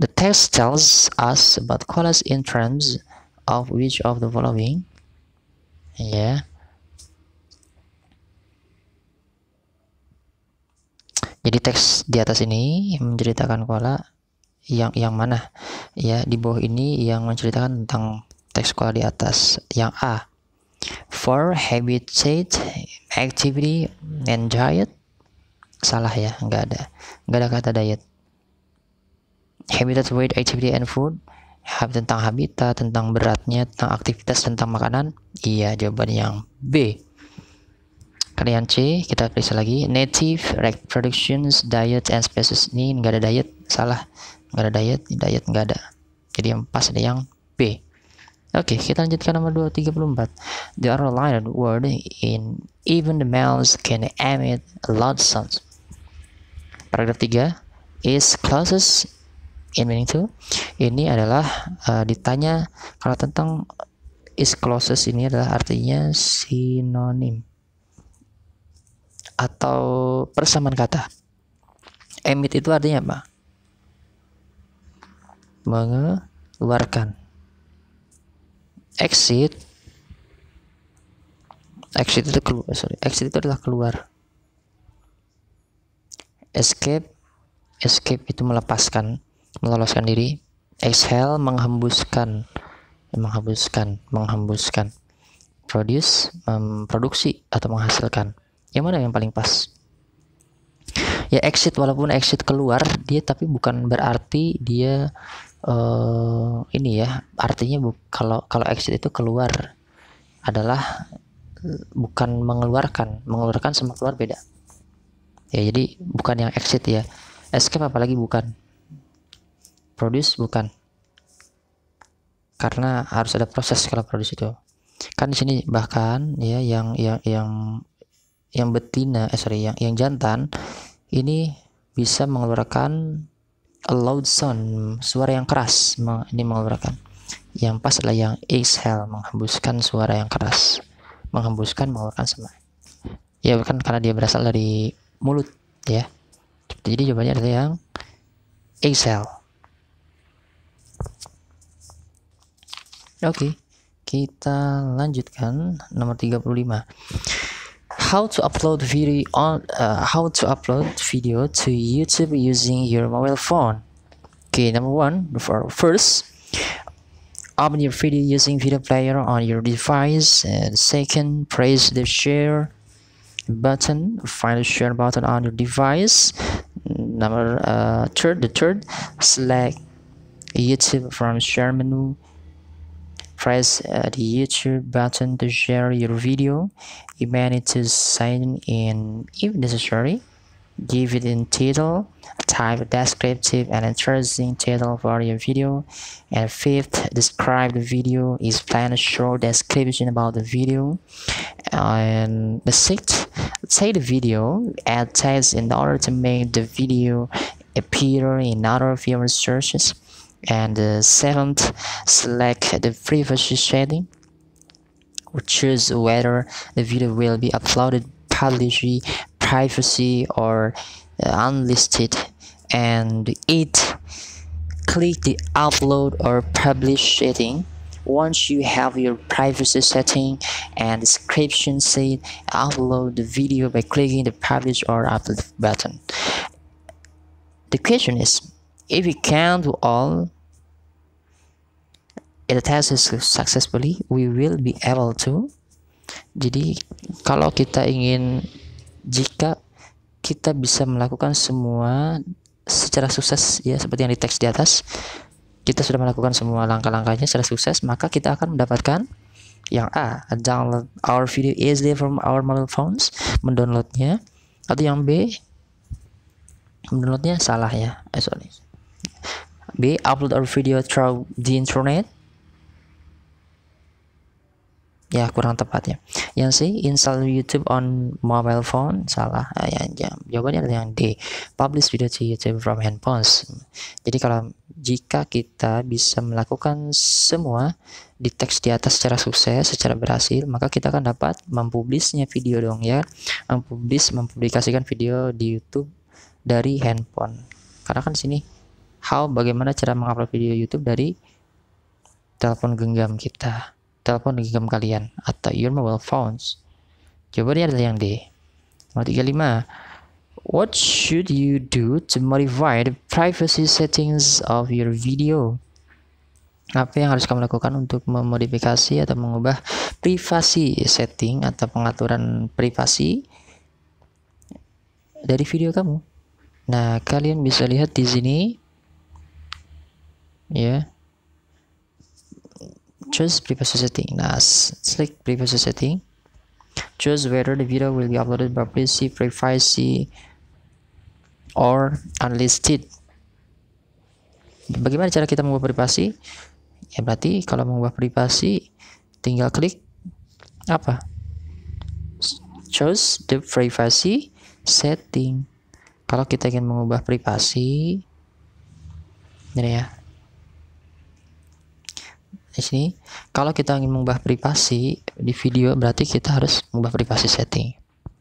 Speaker 1: the text tells us about koalas in terms of which of the following ya yeah Jadi teks di atas ini menceritakan koala yang yang mana? Ya, di bawah ini yang menceritakan tentang teks koala di atas. Yang A. For habitat, activity, and diet. Salah ya, nggak ada. Nggak ada kata diet. Habitat, weight, activity, and food. tentang habitat, tentang beratnya, tentang aktivitas, tentang makanan. Iya, jawaban yang B. Kalian C, kita periksa lagi. Native reproductions, diet and species. Ini enggak ada diet, salah. enggak ada diet, diet enggak ada. Jadi yang pas ada yang B. Oke, okay, kita lanjutkan nomor 234. There are lion word in even the males can emit a loud sounds. Paragraf 3 is closest in meaning to. Ini adalah uh, ditanya kalau tentang is closest ini adalah artinya sinonim atau persamaan kata. Emit itu artinya apa? Mengeluarkan. Exit exit itu keluar sorry exit itu adalah keluar escape escape itu melepaskan meloloskan diri exhale menghembuskan menghembuskan menghembuskan produce memproduksi atau menghasilkan yang mana yang paling pas ya exit walaupun exit keluar dia tapi bukan berarti dia uh, ini ya artinya bu, kalau kalau exit itu keluar adalah eh, bukan mengeluarkan mengeluarkan sama keluar beda ya jadi bukan yang exit ya escape apalagi bukan produce bukan karena harus ada proses kalau produce itu kan di sini bahkan ya yang yang yang yang betina, eh sorry, yang, yang jantan ini bisa mengeluarkan a loud sound, suara yang keras. Ini mengeluarkan. Yang pas adalah yang exhale, menghembuskan suara yang keras. Menghembuskan mengeluarkan sama. Ya kan karena dia berasal dari mulut, ya. Jadi jawabannya adalah yang exhale. Oke, okay, kita lanjutkan nomor 35. how to upload video on uh, how to upload video to YouTube using your mobile phone. Okay, number one for first, open your video using video player on your device, and second, press the share button. Find the share button on your device. Number uh, third, the third, select YouTube from share menu press uh, the YouTube button to share your video, may need to sign in if necessary, give it in title, type a descriptive and interesting title for your video, and fifth, describe the video, Is plan a short description about the video, and the sixth, take the video, add text in order to make the video appear in other viewers' searches and uh, seventh select the privacy setting choose whether the video will be uploaded publicly privacy or uh, unlisted and eight click the upload or publish setting once you have your privacy setting and description set upload the video by clicking the publish or upload button the question is If we can do all the test successfully, we will be able to. Jadi kalau kita ingin jika kita bisa melakukan semua secara sukses ya seperti yang di teks di atas, kita sudah melakukan semua langkah-langkahnya secara sukses, maka kita akan mendapatkan yang A, download our video easily from our mobile phones, mendownloadnya, atau yang B, mendownloadnya salah ya, eh, sorry. B. Upload our video through the internet. Ya, kurang tepatnya. Yang C. Install YouTube on mobile phone. Salah. Ah, ya, ya. Jawabannya adalah yang D. Publish video to YouTube from handphones. Jadi kalau jika kita bisa melakukan semua di teks di atas secara sukses, secara berhasil, maka kita akan dapat mempublisnya video dong ya. Mempublis, mempublikasikan video di YouTube dari handphone. Karena kan sini how bagaimana cara mengupload video YouTube dari telepon genggam kita, telepon genggam kalian atau your mobile phones. Jawabannya adalah yang D. Nomor 35. What should you do to modify the privacy settings of your video? Apa yang harus kamu lakukan untuk memodifikasi atau mengubah privasi setting atau pengaturan privasi dari video kamu? Nah, kalian bisa lihat di sini ya yeah choose privacy setting Nah, select privacy setting choose whether the video will be uploaded by privacy, privacy or unlisted bagaimana cara kita mengubah privasi ya berarti kalau mengubah privasi tinggal klik apa choose the privacy setting kalau kita ingin mengubah privasi ini ya di sini kalau kita ingin mengubah privasi di video berarti kita harus mengubah privasi setting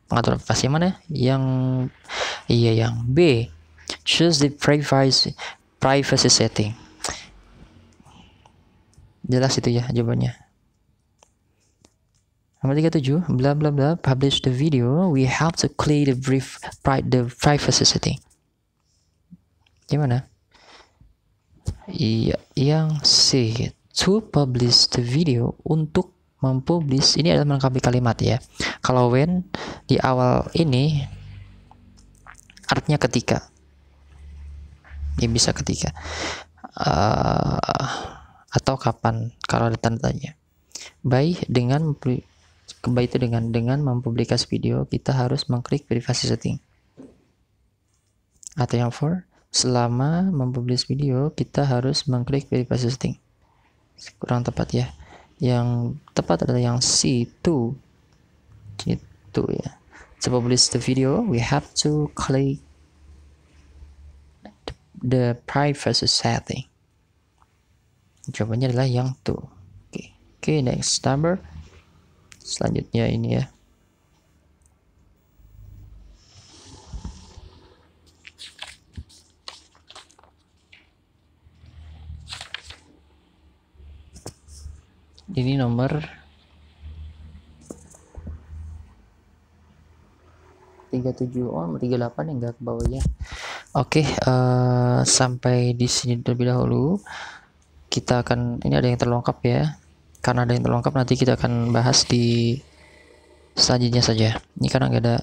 Speaker 1: pengatur privasi mana yang iya yang B choose the privacy privacy setting jelas itu ya jawabannya nomor 37 bla bla bla publish the video we have to clear the brief pri the privacy setting gimana iya yang C gitu to publish the video untuk mempublish ini adalah melengkapi kalimat ya. Kalau when di awal ini artinya ketika. Ya bisa ketika. Uh, atau kapan kalau ada tanda tanya. baik dengan kembali itu dengan dengan mempublikasi video kita harus mengklik privasi setting. Atau yang for selama mempublish video kita harus mengklik privasi setting kurang tepat ya yang tepat adalah yang C2 itu ya to publish the video we have to click the privacy setting jawabannya adalah yang 2. oke okay. okay, next number selanjutnya ini ya ini nomor tiga tujuh oh 38 yang enggak ke bawah ya oke uh, sampai di sini terlebih dahulu kita akan ini ada yang terlengkap ya karena ada yang terlengkap nanti kita akan bahas di selanjutnya saja ini karena nggak ada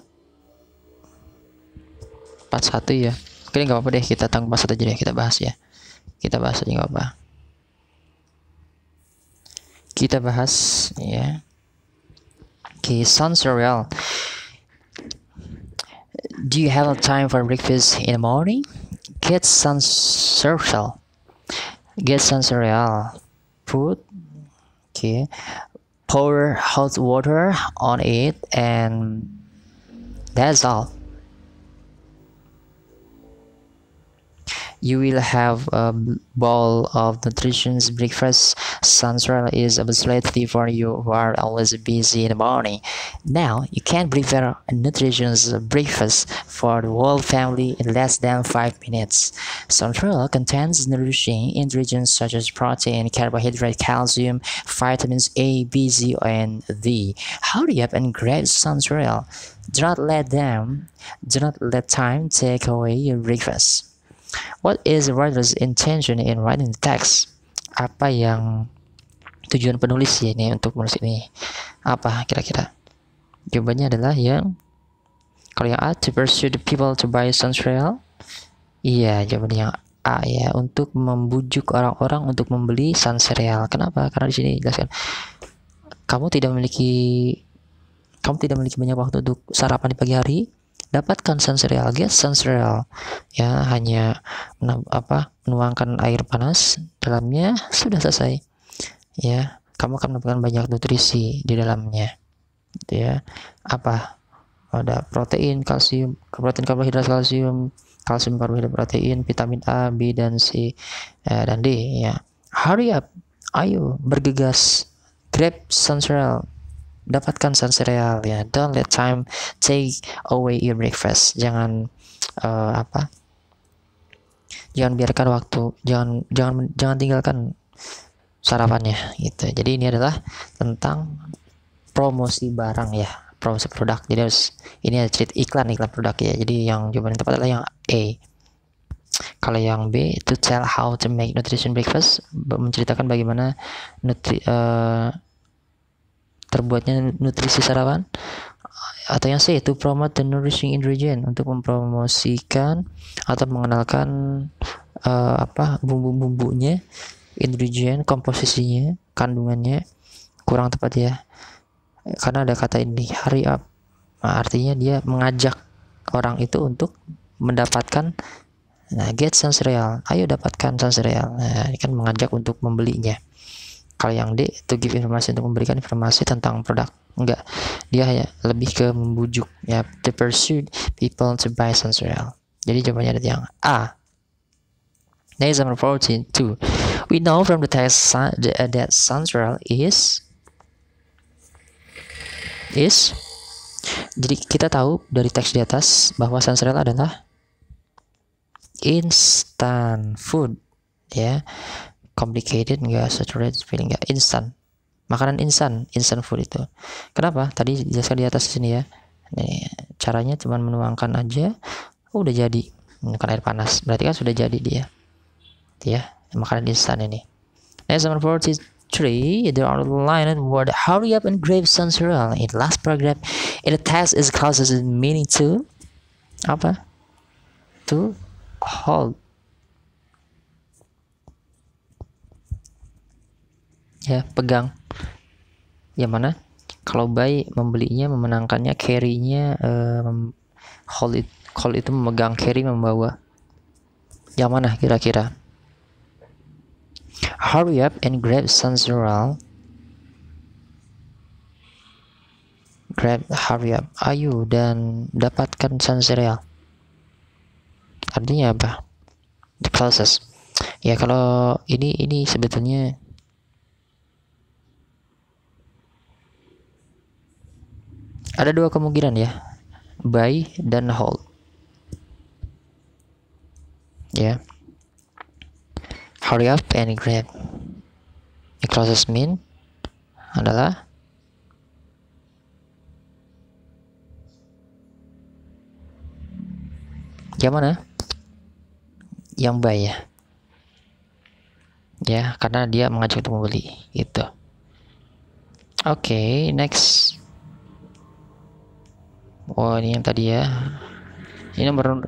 Speaker 1: empat satu ya oke nggak apa-apa deh kita tanggung pas aja deh kita bahas ya kita bahas aja nggak apa-apa kita bahas ya okay sounds surreal do you have time for breakfast in the morning get some surreal get some surreal put okay pour hot water on it and that's all you will have a bowl of nutritious breakfast sunshine is absolutely for you who are always busy in the morning now you can prepare a nutritious breakfast for the whole family in less than five minutes sunshine contains nourishing ingredients such as protein carbohydrate calcium vitamins a b c and d hurry up and grab sunshine do not let them do not let time take away your breakfast What is the writer's intention in writing the text? Apa yang tujuan penulis ya ini untuk menulis ini? Apa kira-kira? Jawabannya adalah yang kalau yang A to pursue the people to buy suntrail. Iya, jawaban yang A ya untuk membujuk orang-orang untuk membeli sun Real. Kenapa? Karena di sini jelaskan kamu tidak memiliki kamu tidak memiliki banyak waktu untuk sarapan di pagi hari dapatkan sensorial gas sensorial ya hanya apa menuangkan air panas dalamnya sudah selesai ya kamu akan mendapatkan banyak nutrisi di dalamnya gitu ya apa ada protein kalsium protein karbohidrat kalsium kalsium karbohidrat protein vitamin A B dan C eh, dan D ya hurry up ayo bergegas grab sensorial dapatkan sun cereal ya don't let time take away your breakfast jangan uh, apa jangan biarkan waktu jangan jangan jangan tinggalkan sarapannya gitu jadi ini adalah tentang promosi barang ya promosi produk jadi harus ini ada cerita iklan iklan produk ya jadi yang jawaban tepat adalah yang A kalau yang B to tell how to make nutrition breakfast menceritakan bagaimana nutri uh, terbuatnya nutrisi sarapan atau yang C itu promote the nourishing ingredient untuk mempromosikan atau mengenalkan uh, apa bumbu-bumbunya ingredient komposisinya kandungannya kurang tepat ya karena ada kata ini hari up nah, artinya dia mengajak orang itu untuk mendapatkan nah, get sensorial ayo dapatkan sensorial nah, ini kan mengajak untuk membelinya kalau yang D to give informasi untuk memberikan informasi tentang produk. Enggak. Dia hanya lebih ke membujuk ya to pursue people to buy sensorial. Jadi jawabannya ada yang A. Next number 14 2. We know from the text uh, that sensorial is is jadi kita tahu dari teks di atas bahwa sensorial adalah instant food ya complicated nggak saturated feeling nggak instan makanan instan instant food itu kenapa tadi dijelaskan di atas sini ya Nih, caranya cuma menuangkan aja oh, udah jadi bukan air panas berarti kan sudah jadi dia gitu ya makanan instan ini next number 43 there are line and word hurry up and grave some cereal in last paragraph in the text is causes meaning to apa to hold ya pegang yang mana kalau buy membelinya memenangkannya carry-nya um, eh, hold it call itu memegang carry membawa yang mana kira-kira hurry up and grab Sanzural grab hurry up ayo dan dapatkan Sanzural artinya apa the process ya kalau ini ini sebetulnya Ada dua kemungkinan ya, buy dan hold. Ya. Yeah. Hurry up and grab. The closest mean adalah yang mana? Yang buy ya. Ya, karena dia mengajak untuk membeli gitu. Oke, okay, next oh ini yang tadi ya ini nomor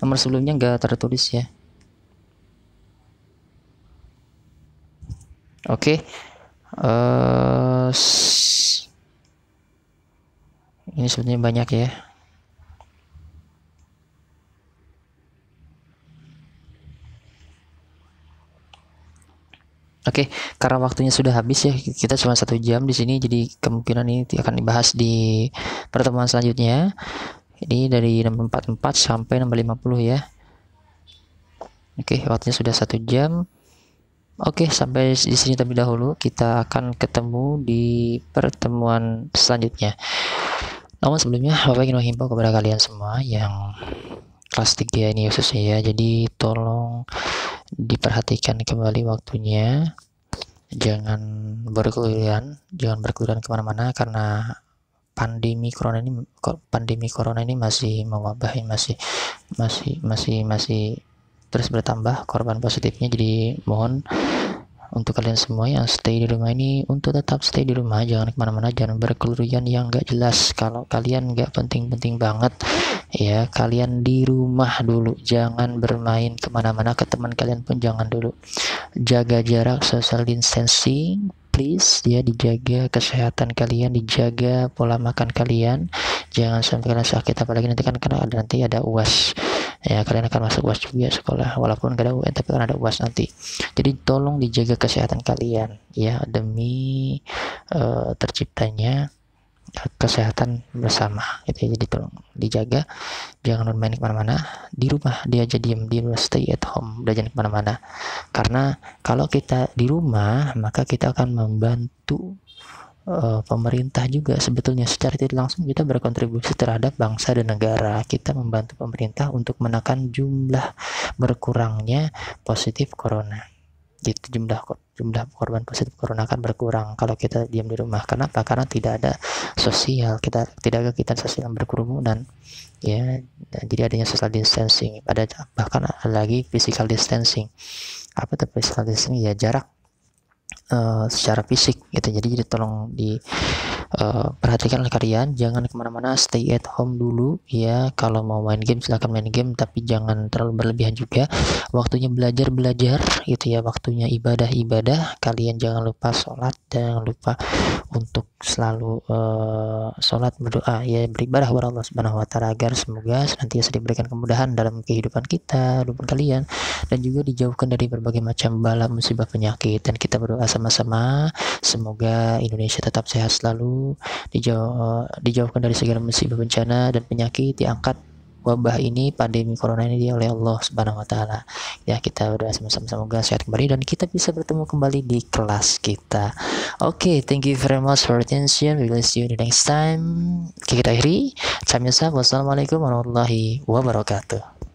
Speaker 1: nomor sebelumnya enggak tertulis ya oke okay. uh, eh, ini sebenarnya banyak ya Oke, okay, karena waktunya sudah habis ya, kita cuma satu jam di sini, jadi kemungkinan ini akan dibahas di pertemuan selanjutnya. Ini dari 644 sampai 650 ya. Oke, okay, waktunya sudah satu jam. Oke, okay, sampai di sini terlebih dahulu. Kita akan ketemu di pertemuan selanjutnya. Namun sebelumnya, Bapak ingin menghimbau kepada kalian semua yang kelas 3 ini khususnya ya, jadi tolong diperhatikan kembali waktunya jangan berkeluyuran jangan berkeluyuran kemana-mana karena pandemi corona ini pandemi corona ini masih mewabah masih masih masih masih terus bertambah korban positifnya jadi mohon untuk kalian semua yang stay di rumah ini untuk tetap stay di rumah jangan kemana-mana jangan berkelurian yang gak jelas kalau kalian gak penting-penting banget ya kalian di rumah dulu jangan bermain kemana-mana ke teman kalian pun jangan dulu jaga jarak social distancing please ya dijaga kesehatan kalian dijaga pola makan kalian jangan sampai kalian sakit apalagi nanti kan karena ada nanti ada uas ya kalian akan masuk UAS juga sekolah walaupun gak ada UN tapi akan ada UAS nanti jadi tolong dijaga kesehatan kalian ya demi uh, terciptanya kesehatan bersama gitu ya. jadi tolong dijaga jangan bermain kemana-mana di rumah dia aja diem rumah stay at home belajar kemana-mana karena kalau kita di rumah maka kita akan membantu uh, pemerintah juga sebetulnya secara tidak langsung kita berkontribusi terhadap bangsa dan negara. Kita membantu pemerintah untuk menekan jumlah berkurangnya positif corona. Gitu jumlah jumlah korban positif corona akan berkurang kalau kita diam di rumah. Kenapa? Karena tidak ada sosial, kita tidak ada kita sosial yang berkerumunan. Ya, jadi adanya social distancing, ada bahkan lagi physical distancing. Apa itu physical distancing? Ya jarak Eh, secara fisik gitu jadi jadi tolong di uh, perhatikan oleh kalian jangan kemana-mana stay at home dulu ya kalau mau main game silahkan main game tapi jangan terlalu berlebihan juga waktunya belajar belajar gitu ya waktunya ibadah ibadah kalian jangan lupa sholat jangan lupa untuk selalu uh, sholat berdoa ya beribadah kepada Allah Subhanahu Wa Taala agar semoga senantiasa diberikan kemudahan dalam kehidupan kita kehidupan kalian dan juga dijauhkan dari berbagai macam bala musibah penyakit dan kita berdoa bersama sama Semoga Indonesia tetap sehat selalu, dijauh, dijauhkan dari segala musibah bencana dan penyakit, diangkat wabah ini pandemi corona ini oleh Allah Subhanahu wa taala. Ya, kita udah sama-sama semoga sehat kembali dan kita bisa bertemu kembali di kelas kita. Oke, okay, thank you very much for attention. We will see you the next time. Kita akhiri. jumpa Wassalamualaikum warahmatullahi wabarakatuh.